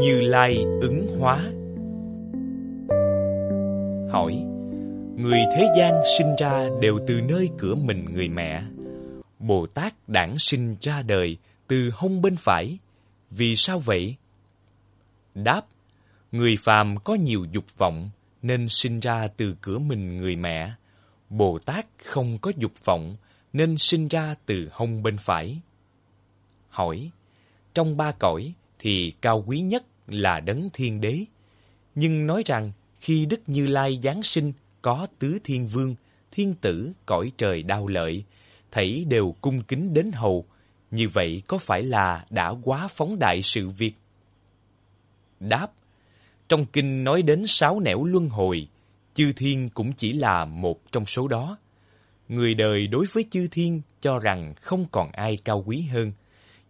Như Lai ứng hóa Hỏi Người thế gian sinh ra đều từ nơi cửa mình người mẹ Bồ Tát đản sinh ra đời từ hông bên phải Vì sao vậy? Đáp Người phàm có nhiều dục vọng nên sinh ra từ cửa mình người mẹ Bồ Tát không có dục vọng nên sinh ra từ hông bên phải Hỏi Trong ba cõi thì cao quý nhất là đấng thiên đế, nhưng nói rằng khi Đức Như Lai Giáng sinh có tứ thiên vương, thiên tử cõi trời đau lợi, thảy đều cung kính đến hầu, như vậy có phải là đã quá phóng đại sự việc? Đáp, trong kinh nói đến sáu nẻo luân hồi, chư thiên cũng chỉ là một trong số đó. Người đời đối với chư thiên cho rằng không còn ai cao quý hơn,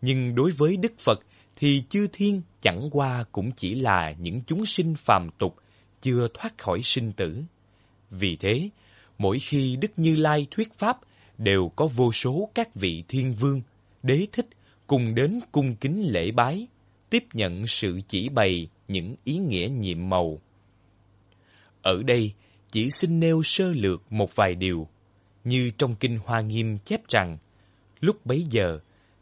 nhưng đối với Đức Phật thì chư thiên chẳng qua cũng chỉ là những chúng sinh phàm tục chưa thoát khỏi sinh tử. Vì thế, mỗi khi Đức Như Lai thuyết pháp đều có vô số các vị thiên vương, đế thích cùng đến cung kính lễ bái, tiếp nhận sự chỉ bày những ý nghĩa nhiệm màu. Ở đây, chỉ xin nêu sơ lược một vài điều, như trong Kinh Hoa Nghiêm chép rằng, lúc bấy giờ,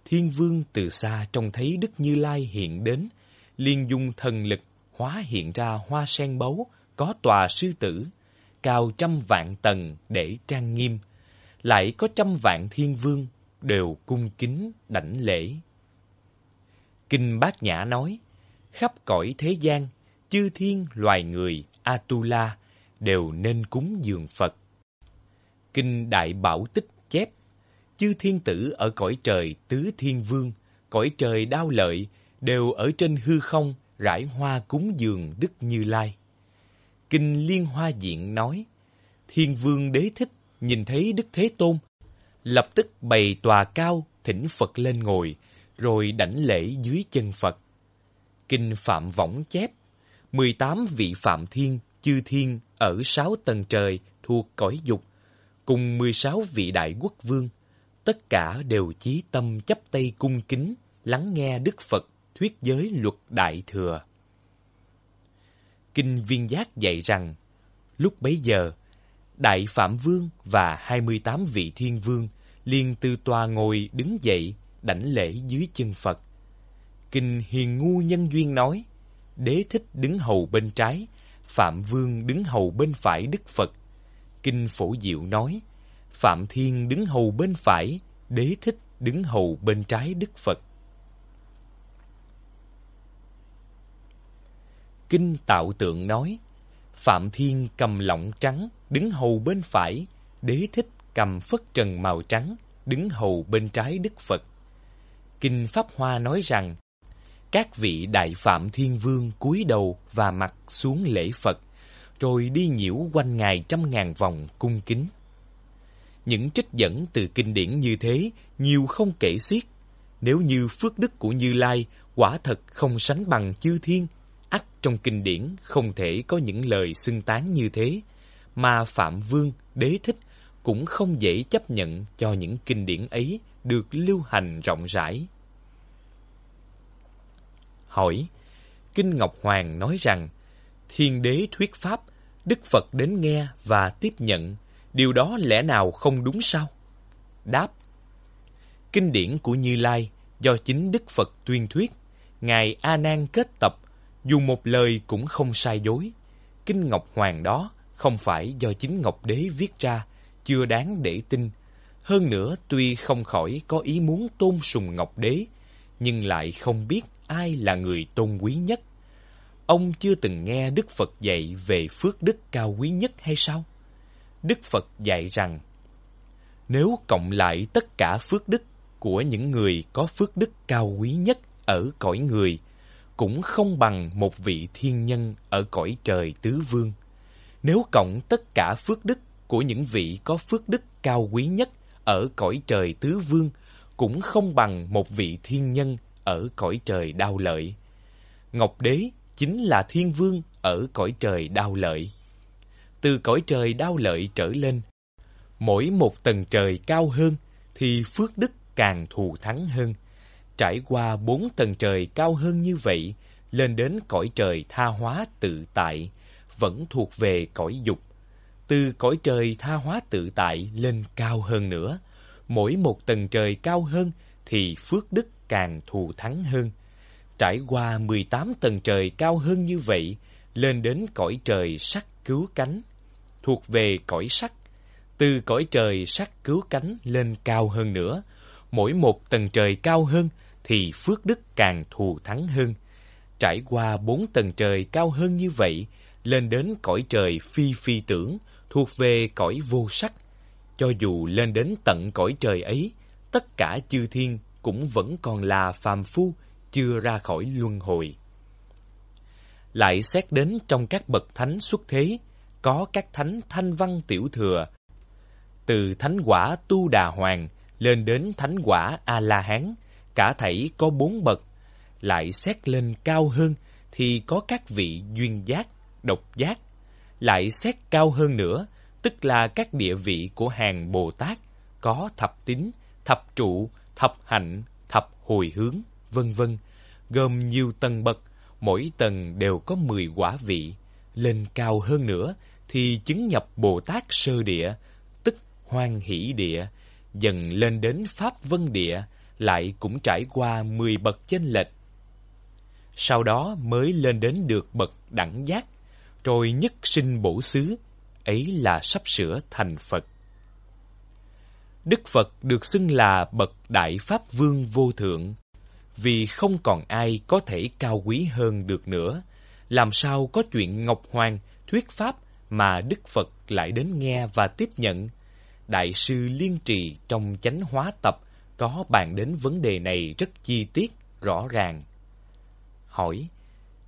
Thiên vương từ xa trông thấy Đức Như Lai hiện đến, liền dùng thần lực hóa hiện ra hoa sen báu có tòa sư tử, cao trăm vạn tầng để trang nghiêm, lại có trăm vạn thiên vương đều cung kính đảnh lễ. Kinh Bát Nhã nói, khắp cõi thế gian, chư thiên loài người Atula đều nên cúng dường Phật. Kinh Đại Bảo Tích chép chư thiên tử ở cõi trời tứ thiên vương, cõi trời đao lợi, đều ở trên hư không rải hoa cúng dường Đức Như Lai. Kinh Liên Hoa Diện nói, Thiên Vương Đế Thích nhìn thấy Đức Thế Tôn, lập tức bày tòa cao thỉnh Phật lên ngồi, rồi đảnh lễ dưới chân Phật. Kinh Phạm Võng chép, mười tám vị Phạm Thiên, Chư Thiên ở sáu tầng trời thuộc cõi dục, cùng mười sáu vị Đại Quốc Vương, tất cả đều chí tâm chấp tay cung kính, lắng nghe Đức Phật thuyết giới luật đại thừa. Kinh Viên Giác dạy rằng, lúc bấy giờ, Đại Phạm Vương và hai mươi tám vị Thiên Vương liền từ tòa ngồi đứng dậy, đảnh lễ dưới chân Phật. Kinh Hiền Ngu Nhân Duyên nói, Đế Thích đứng hầu bên trái, Phạm Vương đứng hầu bên phải Đức Phật. Kinh Phổ Diệu nói, Phạm Thiên đứng hầu bên phải, Đế Thích đứng hầu bên trái Đức Phật. Kinh Tạo Tượng nói, Phạm Thiên cầm lọng trắng, đứng hầu bên phải, Đế Thích cầm phất trần màu trắng, đứng hầu bên trái Đức Phật. Kinh Pháp Hoa nói rằng, các vị đại phạm thiên vương cúi đầu và mặt xuống lễ Phật, rồi đi nhiễu quanh ngài trăm ngàn vòng cung kính những trích dẫn từ kinh điển như thế nhiều không kể xiết. Nếu như phước đức của Như Lai quả thật không sánh bằng chư thiên, ắt trong kinh điển không thể có những lời xưng tán như thế, mà Phạm Vương, Đế Thích cũng không dễ chấp nhận cho những kinh điển ấy được lưu hành rộng rãi. Hỏi, Kinh Ngọc Hoàng nói rằng, Thiên Đế thuyết Pháp, Đức Phật đến nghe và tiếp nhận Điều đó lẽ nào không đúng sao? Đáp Kinh điển của Như Lai do chính Đức Phật tuyên thuyết, Ngài A Nan kết tập, dù một lời cũng không sai dối. Kinh Ngọc Hoàng đó không phải do chính Ngọc Đế viết ra, chưa đáng để tin. Hơn nữa tuy không khỏi có ý muốn tôn sùng Ngọc Đế, nhưng lại không biết ai là người tôn quý nhất. Ông chưa từng nghe Đức Phật dạy về phước đức cao quý nhất hay sao? Đức Phật dạy rằng, nếu cộng lại tất cả phước đức của những người có phước đức cao quý nhất ở cõi người, cũng không bằng một vị thiên nhân ở cõi trời tứ vương. Nếu cộng tất cả phước đức của những vị có phước đức cao quý nhất ở cõi trời tứ vương, cũng không bằng một vị thiên nhân ở cõi trời đau lợi. Ngọc Đế chính là thiên vương ở cõi trời đau lợi từ cõi trời đau lợi trở lên. Mỗi một tầng trời cao hơn thì phước đức càng thù thắng hơn. Trải qua bốn tầng trời cao hơn như vậy, lên đến cõi trời tha hóa tự tại, vẫn thuộc về cõi dục. Từ cõi trời tha hóa tự tại lên cao hơn nữa, mỗi một tầng trời cao hơn thì phước đức càng thù thắng hơn. Trải qua mười tám tầng trời cao hơn như vậy, lên đến cõi trời sắc cứu cánh, thuộc về cõi sắc. Từ cõi trời sắc cứu cánh lên cao hơn nữa, mỗi một tầng trời cao hơn thì phước đức càng thù thắng hơn. Trải qua bốn tầng trời cao hơn như vậy, lên đến cõi trời phi phi tưởng, thuộc về cõi vô sắc. Cho dù lên đến tận cõi trời ấy, tất cả chư thiên cũng vẫn còn là phàm phu, chưa ra khỏi luân hồi lại xét đến trong các bậc thánh xuất thế, có các thánh thanh văn tiểu thừa, từ thánh quả Tu Đà Hoàng lên đến thánh quả A-La-Hán, cả thảy có bốn bậc, lại xét lên cao hơn thì có các vị duyên giác, độc giác, lại xét cao hơn nữa, tức là các địa vị của hàng Bồ Tát, có thập tín, thập trụ, thập hạnh, thập hồi hướng, vân vân, gồm nhiều tầng bậc, mỗi tầng đều có 10 quả vị. Lên cao hơn nữa thì chứng nhập Bồ Tát Sơ Địa, tức Hoan Hỷ Địa, dần lên đến Pháp Vân Địa, lại cũng trải qua 10 bậc chênh lệch. Sau đó mới lên đến được bậc đẳng giác, rồi nhất sinh bổ xứ, ấy là sắp sửa thành Phật. Đức Phật được xưng là bậc Đại Pháp Vương Vô Thượng, vì không còn ai có thể cao quý hơn được nữa. Làm sao có chuyện Ngọc Hoàng thuyết pháp mà Đức Phật lại đến nghe và tiếp nhận? Đại sư Liên Trì trong chánh hóa tập có bàn đến vấn đề này rất chi tiết, rõ ràng. Hỏi,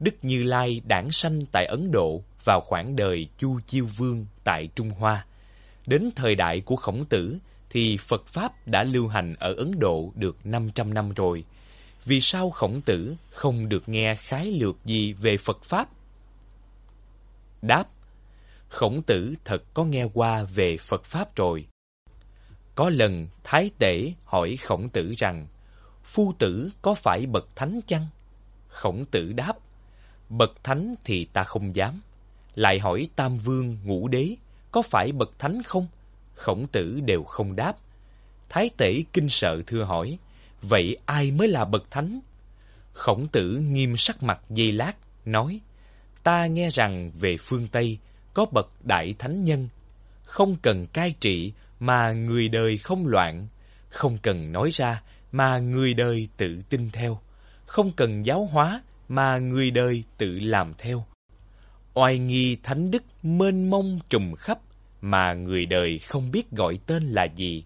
Đức Như Lai đản sanh tại Ấn Độ vào khoảng đời Chu Chiêu Vương tại Trung Hoa. Đến thời đại của Khổng Tử thì Phật Pháp đã lưu hành ở Ấn Độ được 500 năm rồi – vì sao khổng tử không được nghe khái lược gì về Phật Pháp? Đáp, khổng tử thật có nghe qua về Phật Pháp rồi. Có lần Thái Tể hỏi khổng tử rằng, phu tử có phải bậc thánh chăng? Khổng tử đáp, bậc thánh thì ta không dám. Lại hỏi Tam Vương Ngũ Đế có phải bậc thánh không? Khổng tử đều không đáp. Thái Tể kinh sợ thưa hỏi, vậy ai mới là bậc thánh? Khổng tử nghiêm sắc mặt dây lát, nói, ta nghe rằng về phương Tây có bậc đại thánh nhân, không cần cai trị mà người đời không loạn, không cần nói ra mà người đời tự tin theo, không cần giáo hóa mà người đời tự làm theo. Oai nghi thánh đức mênh mông trùm khắp mà người đời không biết gọi tên là gì.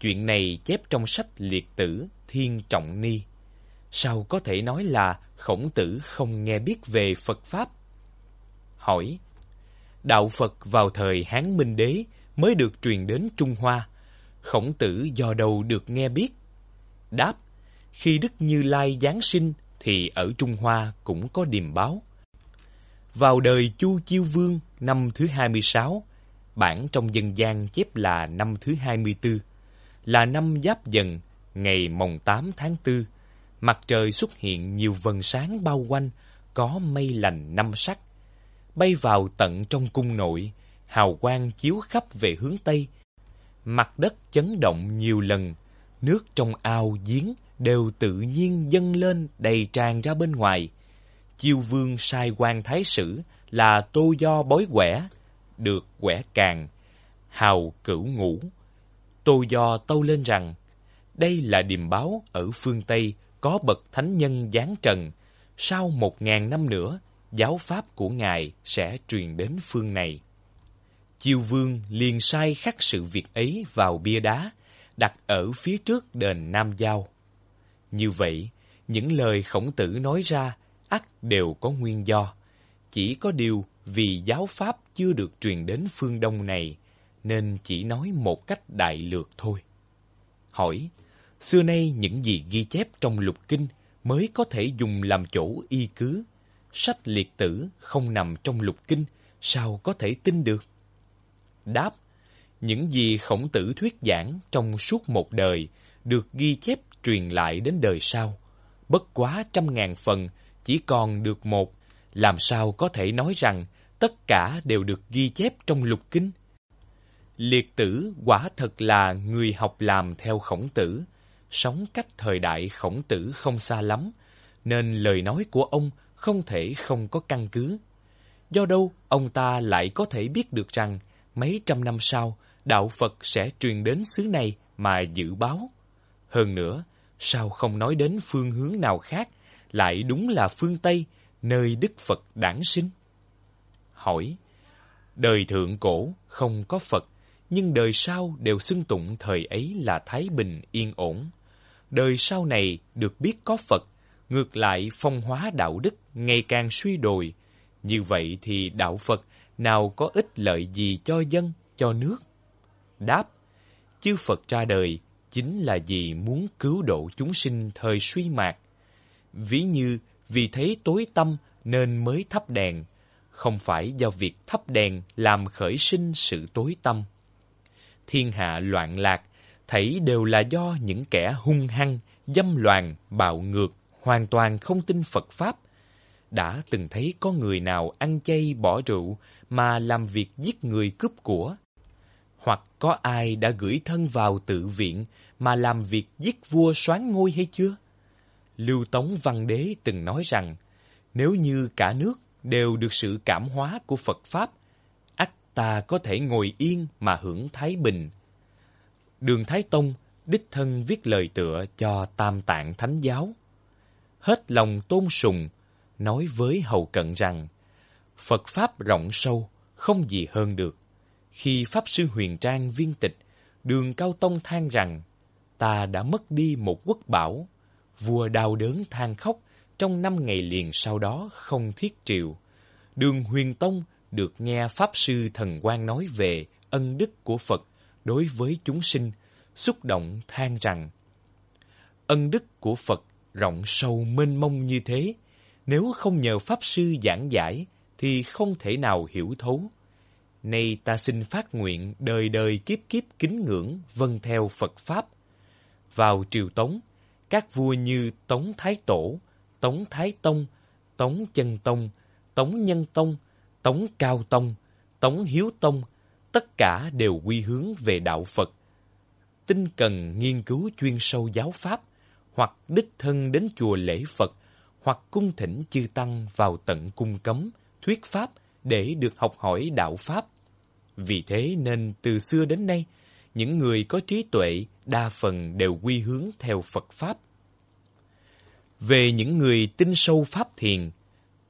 Chuyện này chép trong sách liệt tử Thiên Trọng Ni. Sao có thể nói là khổng tử không nghe biết về Phật Pháp? Hỏi, Đạo Phật vào thời Hán Minh Đế mới được truyền đến Trung Hoa. Khổng tử do đâu được nghe biết? Đáp, khi Đức Như Lai Giáng sinh thì ở Trung Hoa cũng có điềm báo. Vào đời Chu Chiêu Vương năm thứ hai mươi sáu bản trong dân gian chép là năm thứ hai mươi 24 là năm Giáp Dần, ngày mồng 8 tháng 4, mặt trời xuất hiện nhiều vần sáng bao quanh, có mây lành năm sắc. Bay vào tận trong cung nội, hào quang chiếu khắp về hướng Tây. Mặt đất chấn động nhiều lần, nước trong ao giếng đều tự nhiên dâng lên đầy tràn ra bên ngoài. Chiêu vương sai quan thái sử là tô do bói quẻ, được quẻ càng, hào cửu ngũ Tô Do tâu lên rằng, đây là điềm báo ở phương Tây có bậc thánh nhân giáng trần. Sau một ngàn năm nữa, giáo pháp của Ngài sẽ truyền đến phương này. Chiêu vương liền sai khắc sự việc ấy vào bia đá, đặt ở phía trước đền Nam Giao. Như vậy, những lời khổng tử nói ra ắt đều có nguyên do. Chỉ có điều vì giáo pháp chưa được truyền đến phương Đông này, nên chỉ nói một cách đại lược thôi. Hỏi, xưa nay những gì ghi chép trong lục kinh mới có thể dùng làm chỗ y cứ, sách liệt tử không nằm trong lục kinh, sao có thể tin được? Đáp, những gì khổng tử thuyết giảng trong suốt một đời được ghi chép truyền lại đến đời sau, bất quá trăm ngàn phần, chỉ còn được một, làm sao có thể nói rằng tất cả đều được ghi chép trong lục kinh? Liệt tử quả thật là người học làm theo khổng tử, sống cách thời đại khổng tử không xa lắm, nên lời nói của ông không thể không có căn cứ. Do đâu ông ta lại có thể biết được rằng mấy trăm năm sau đạo Phật sẽ truyền đến xứ này mà dự báo. Hơn nữa, sao không nói đến phương hướng nào khác, lại đúng là phương Tây, nơi Đức Phật đản sinh? Hỏi, đời thượng cổ không có Phật, nhưng đời sau đều xưng tụng thời ấy là thái bình yên ổn. Đời sau này được biết có Phật, ngược lại phong hóa đạo đức ngày càng suy đồi. Như vậy thì đạo Phật nào có ích lợi gì cho dân, cho nước? Đáp, chư Phật ra đời chính là vì muốn cứu độ chúng sinh thời suy mạc Ví như vì thấy tối tâm nên mới thắp đèn, không phải do việc thắp đèn làm khởi sinh sự tối tâm thiên hạ loạn lạc, thấy đều là do những kẻ hung hăng, dâm loạn, bạo ngược, hoàn toàn không tin Phật Pháp. Đã từng thấy có người nào ăn chay bỏ rượu mà làm việc giết người cướp của? Hoặc có ai đã gửi thân vào tự viện mà làm việc giết vua soán ngôi hay chưa? Lưu Tống Văn Đế từng nói rằng, nếu như cả nước đều được sự cảm hóa của Phật Pháp, ta có thể ngồi yên mà hưởng thái bình. Đường Thái Tông đích thân viết lời tựa cho Tam Tạng Thánh Giáo. Hết lòng tôn sùng, nói với hầu cận rằng, Phật Pháp rộng sâu, không gì hơn được. Khi Pháp Sư Huyền Trang viên tịch, đường Cao Tông than rằng, ta đã mất đi một quốc bảo. Vua đau đớn than khóc, trong năm ngày liền sau đó không thiết triệu. Đường Huyền Tông được nghe Pháp Sư Thần Quang nói về ân đức của Phật đối với chúng sinh, xúc động than rằng Ân đức của Phật rộng sâu mênh mông như thế, nếu không nhờ Pháp Sư giảng giải thì không thể nào hiểu thấu. Nay ta xin phát nguyện đời đời kiếp kiếp kính ngưỡng vân theo Phật Pháp. Vào triều Tống, các vua như Tống Thái Tổ, Tống Thái Tông, Tống Chân Tông, Tống Nhân Tông Tống Cao Tông, Tống Hiếu Tông, tất cả đều quy hướng về đạo Phật. Tinh cần nghiên cứu chuyên sâu giáo Pháp, hoặc đích thân đến chùa lễ Phật, hoặc cung thỉnh chư Tăng vào tận cung cấm, thuyết Pháp để được học hỏi đạo Pháp. Vì thế nên từ xưa đến nay, những người có trí tuệ đa phần đều quy hướng theo Phật Pháp. Về những người tin sâu Pháp thiền,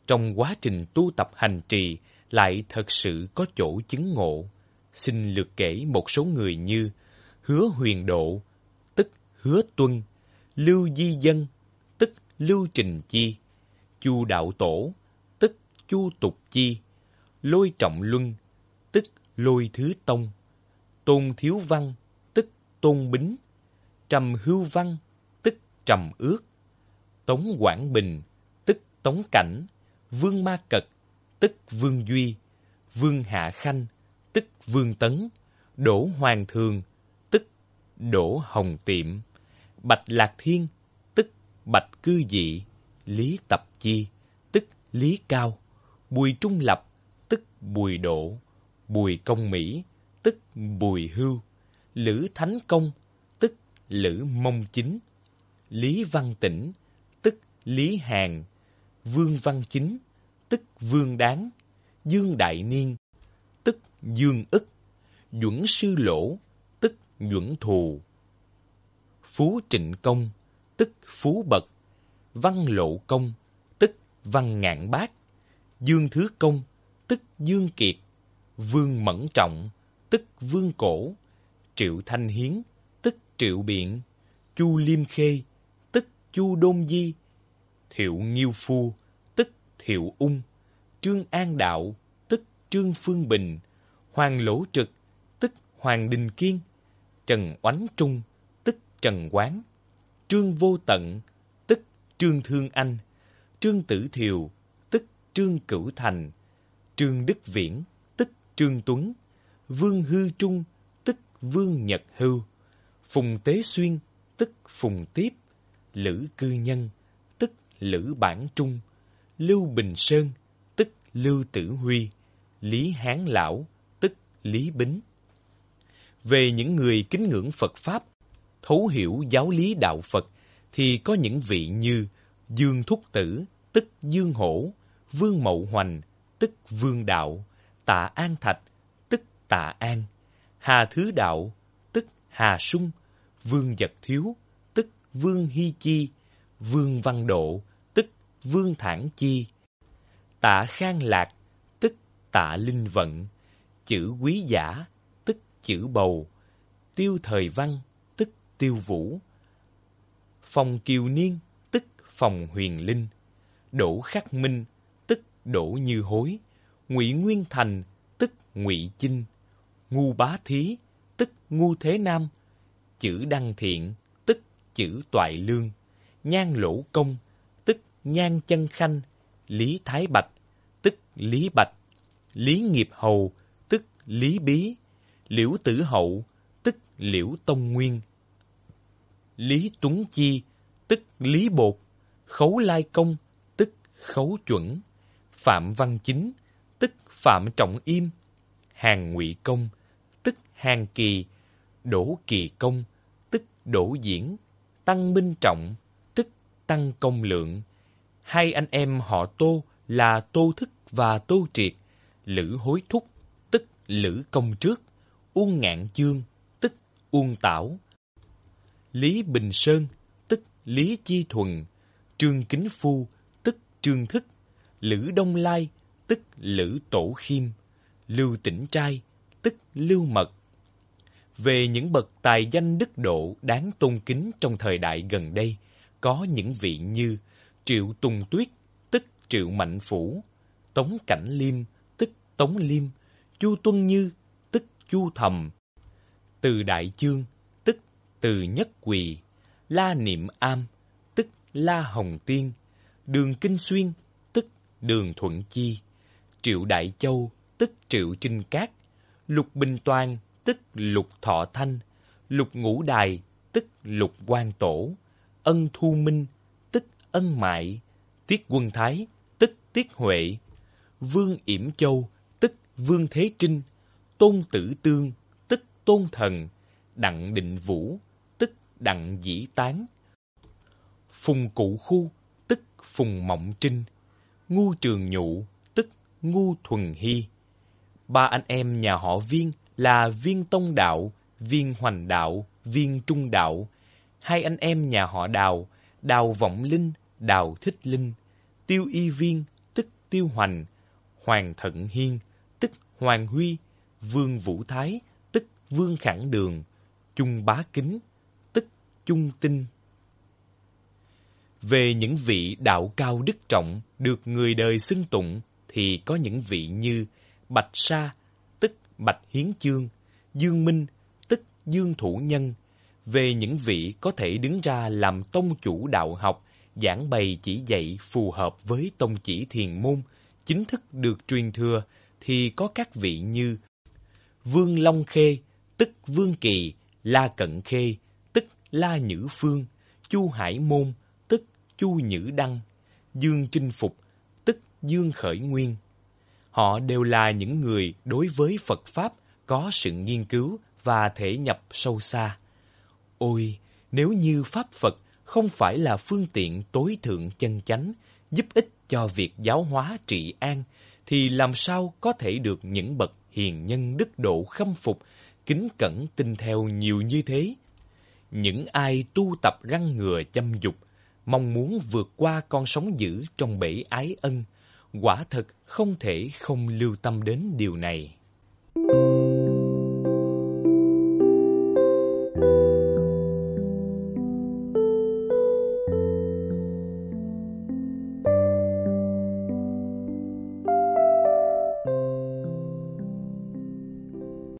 trong quá trình tu tập hành trì lại thật sự có chỗ chứng ngộ. Xin lược kể một số người như Hứa Huyền Độ, tức Hứa Tuân, Lưu Di Dân, tức Lưu Trình Chi, Chu Đạo Tổ, tức Chu Tục Chi, Lôi Trọng Luân, tức Lôi Thứ Tông, Tôn Thiếu Văn, tức Tôn Bính, Trầm Hưu Văn, tức Trầm Ước, Tống Quảng Bình, tức Tống Cảnh, Vương Ma Cật, tức Vương Duy, Vương Hạ Khanh, tức Vương Tấn, Đỗ Hoàng Thường, tức Đỗ Hồng Tiệm, Bạch Lạc Thiên, tức Bạch Cư Dị, Lý Tập Chi, tức Lý Cao, Bùi Trung Lập, tức Bùi Độ, Bùi Công Mỹ, tức Bùi Hưu, Lữ Thánh Công, tức Lữ Mông Chính, Lý Văn Tĩnh, tức Lý Hàn, Vương Văn Chính, tức vương đáng, dương đại niên, tức dương ức, duẩn sư lỗ, tức duẩn thù. Phú trịnh công, tức phú bậc, văn lộ công, tức văn ngạn bác, dương thứ công, tức dương kiệt, vương mẫn trọng, tức vương cổ, triệu thanh hiến, tức triệu biện, chu liêm khê, tức chu đôn di, thiệu nghiêu phu, Thiệu Ung, Trương An Đạo, tức Trương Phương Bình, Hoàng Lỗ Trực, tức Hoàng Đình Kiên, Trần Oánh Trung, tức Trần Quán, Trương Vô Tận, tức Trương Thương Anh, Trương Tử Thiều, tức Trương Cửu Thành, Trương Đức Viễn, tức Trương Tuấn, Vương Hư Trung, tức Vương Nhật Hưu, Phùng Tế Xuyên, tức Phùng Tiếp, Lữ Cư Nhân, tức Lữ Bản Trung, Lưu Bình Sơn, tức Lưu Tử Huy, Lý Hán Lão, tức Lý Bính. Về những người kính ngưỡng Phật Pháp, thấu hiểu giáo lý đạo Phật, thì có những vị như Dương Thúc Tử, tức Dương Hổ, Vương Mậu Hoành, tức Vương Đạo, Tạ An Thạch, tức Tạ An, Hà Thứ Đạo, tức Hà Sung, Vương Vật Thiếu, tức Vương Hy Chi, Vương Văn Độ, Vương Thản Chi. Tạ Khang Lạc, tức tạ linh vận. Chữ quý giả, tức chữ bầu. Tiêu thời văn, tức tiêu vũ. Phòng kiều niên, tức phòng huyền linh. Đỗ khắc minh, tức đỗ như hối. Ngụy Nguyên Thành, tức Ngụy Chinh. Ngu Bá Thí, tức Ngu Thế Nam. Chữ Đăng Thiện, tức chữ Toại Lương. Nhan Lỗ Công, Nhan Chân Khanh, Lý Thái Bạch, tức Lý Bạch, Lý Nghiệp Hầu, tức Lý Bí, Liễu Tử Hậu, tức Liễu Tông Nguyên. Lý Tuấn Chi, tức Lý Bột, Khấu Lai Công, tức Khấu Chuẩn, Phạm Văn Chính, tức Phạm Trọng Im, Hàng Ngụy Công, tức Hàng Kỳ, Đỗ Kỳ Công, tức Đỗ Diễn, Tăng Minh Trọng, tức Tăng Công Lượng, hai anh em họ Tô là Tô Thức và Tô Triệt, Lữ Hối Thúc, tức Lữ Công Trước, Uông Ngạn Chương, tức Uông Tảo, Lý Bình Sơn, tức Lý Chi Thuần, Trương Kính Phu, tức Trương Thức, Lữ Đông Lai, tức Lữ Tổ Khiêm, Lưu Tĩnh Trai, tức Lưu Mật. Về những bậc tài danh đức độ đáng tôn kính trong thời đại gần đây, có những vị như Triệu Tùng Tuyết, tức Triệu Mạnh Phủ, Tống Cảnh Liêm, tức Tống Liêm, Chu Tuân Như, tức Chu Thầm, Từ Đại Chương, tức Từ Nhất Quỳ, La Niệm Am, tức La Hồng Tiên, Đường Kinh Xuyên, tức Đường Thuận Chi, Triệu Đại Châu, tức Triệu Trinh Cát, Lục Bình Toàn, tức Lục Thọ Thanh, Lục Ngũ Đài, tức Lục Quan Tổ, Ân Thu Minh, Ân Mại, Tiết Quân Thái, tức Tiết Huệ, Vương Yểm Châu, tức Vương Thế Trinh, Tôn Tử Tương, tức Tôn Thần, Đặng Định Vũ, tức Đặng Dĩ Tán, Phùng Cụ Khu, tức Phùng Mộng Trinh, Ngu Trường Nhụ, tức Ngu Thuần Hy. Ba anh em nhà họ Viên là Viên Tông Đạo, Viên Hoành Đạo, Viên Trung Đạo. Hai anh em nhà họ Đào Đào Vọng Linh, Đào Thích Linh, Tiêu Y Viên, tức Tiêu Hoành, Hoàng Thận Hiên, tức Hoàng Huy, Vương Vũ Thái, tức Vương Khẳng Đường, Trung Bá Kính, tức Trung Tinh. Về những vị đạo cao đức trọng được người đời xưng tụng thì có những vị như Bạch Sa, tức Bạch Hiến Chương, Dương Minh, tức Dương Thủ Nhân, về những vị có thể đứng ra làm tông chủ đạo học, giảng bày chỉ dạy phù hợp với tông chỉ thiền môn, chính thức được truyền thừa thì có các vị như Vương Long Khê, tức Vương Kỳ, La Cận Khê, tức La Nhữ Phương, Chu Hải Môn, tức Chu Nhữ Đăng, Dương trinh Phục, tức Dương Khởi Nguyên. Họ đều là những người đối với Phật Pháp có sự nghiên cứu và thể nhập sâu xa. Ôi, nếu như Pháp Phật không phải là phương tiện tối thượng chân chánh, giúp ích cho việc giáo hóa trị an, thì làm sao có thể được những bậc hiền nhân đức độ khâm phục, kính cẩn tin theo nhiều như thế? Những ai tu tập răng ngừa châm dục, mong muốn vượt qua con sóng dữ trong bể ái ân, quả thật không thể không lưu tâm đến điều này.